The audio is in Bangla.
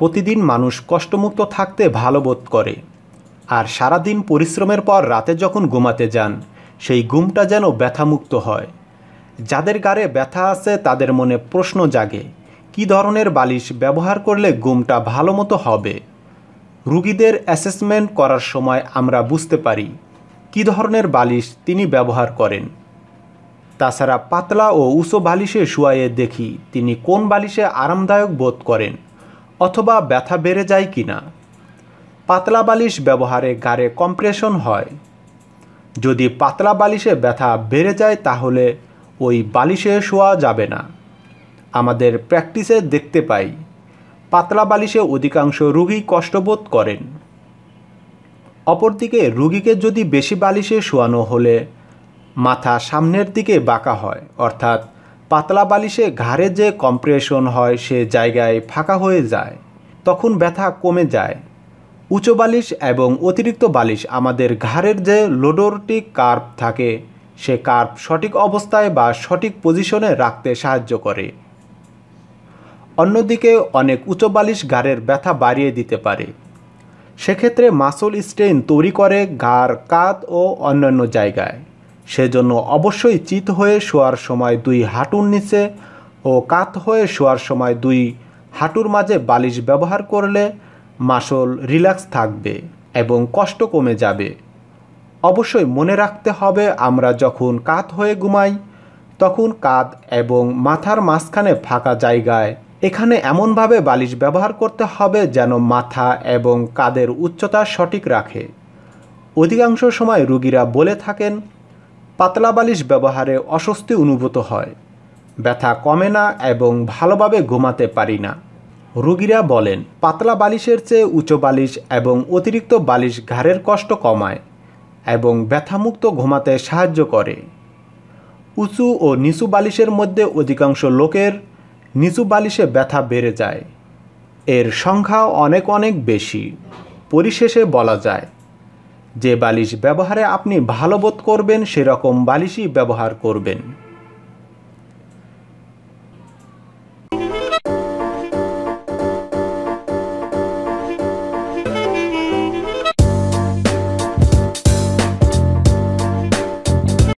প্রতিদিন মানুষ কষ্টমুক্ত থাকতে ভালো বোধ করে আর সারাদিন পরিশ্রমের পর রাতে যখন ঘুমাতে যান সেই ঘুমটা যেন ব্যথামুক্ত হয় যাদের গাড়ে ব্যথা আছে তাদের মনে প্রশ্ন জাগে কি ধরনের বালিশ ব্যবহার করলে ঘুমটা ভালো মতো হবে রুগীদের অ্যাসেসমেন্ট করার সময় আমরা বুঝতে পারি কি ধরনের বালিশ তিনি ব্যবহার করেন তাছাড়া পাতলা ও উঁচু বালিশে শুয়াইয়ে দেখি তিনি কোন বালিশে আরামদায়ক বোধ করেন অথবা ব্যথা বেড়ে যায় কি না পাতলা বালিশ ব্যবহারে গাড়ে কম্প্রেশন হয় যদি পাতলা বালিশে ব্যথা বেড়ে যায় তাহলে ওই বালিশে শোয়া যাবে না আমাদের প্র্যাকটিসে দেখতে পাই পাতলা বালিশে অধিকাংশ রুগী কষ্টবোধ করেন অপরদিকে রুগীকে যদি বেশি বালিশে শোয়ানো হলে মাথা সামনের দিকে বাঁকা হয় অর্থাৎ পাতলা বালিশে ঘাড়ে যে কম্প্রেশন হয় সে জায়গায় ফাঁকা হয়ে যায় তখন ব্যথা কমে যায় উঁচু বালিশ এবং অতিরিক্ত বালিশ আমাদের ঘাড়ের যে লোডোরটি কার্প থাকে সে কার্প সঠিক অবস্থায় বা সঠিক পজিশনে রাখতে সাহায্য করে অন্যদিকে অনেক উঁচু বালিশ ঘাড়ের ব্যথা বাড়িয়ে দিতে পারে সেক্ষেত্রে মাসল স্ট্রেন তৈরি করে ঘাড় কাত ও অন্যান্য জায়গায় সেজন্য অবশ্যই চিত হয়ে শোয়ার সময় দুই হাঁটুর নিচে ও কাত হয়ে শোয়ার সময় দুই হাঁটুর মাঝে বালিশ ব্যবহার করলে মাসল রিল্যাক্স থাকবে এবং কষ্ট কমে যাবে অবশ্যই মনে রাখতে হবে আমরা যখন কাত হয়ে ঘুমাই তখন কাঁধ এবং মাথার মাঝখানে ফাঁকা জায়গায় এখানে এমনভাবে বালিশ ব্যবহার করতে হবে যেন মাথা এবং কাদের উচ্চতা সঠিক রাখে অধিকাংশ সময় রুগীরা বলে থাকেন পাতলা বালিশ ব্যবহারে অস্বস্তি অনুভূত হয় ব্যথা কমে না এবং ভালোভাবে ঘুমাতে পারি না রোগীরা বলেন পাতলা বালিশের চেয়ে উঁচু বালিশ এবং অতিরিক্ত বালিশ ঘাড়ের কষ্ট কমায় এবং ব্যথামুক্ত ঘুমাতে সাহায্য করে উঁচু ও নিচু বালিশের মধ্যে অধিকাংশ লোকের নিচু বালিশে ব্যথা বেড়ে যায় এর সংখ্যা অনেক অনেক বেশি পরিশেষে বলা যায় যে বালিশ ব্যবহারে আপনি ভালো বোধ করবেন সেরকম বালিশই ব্যবহার করবেন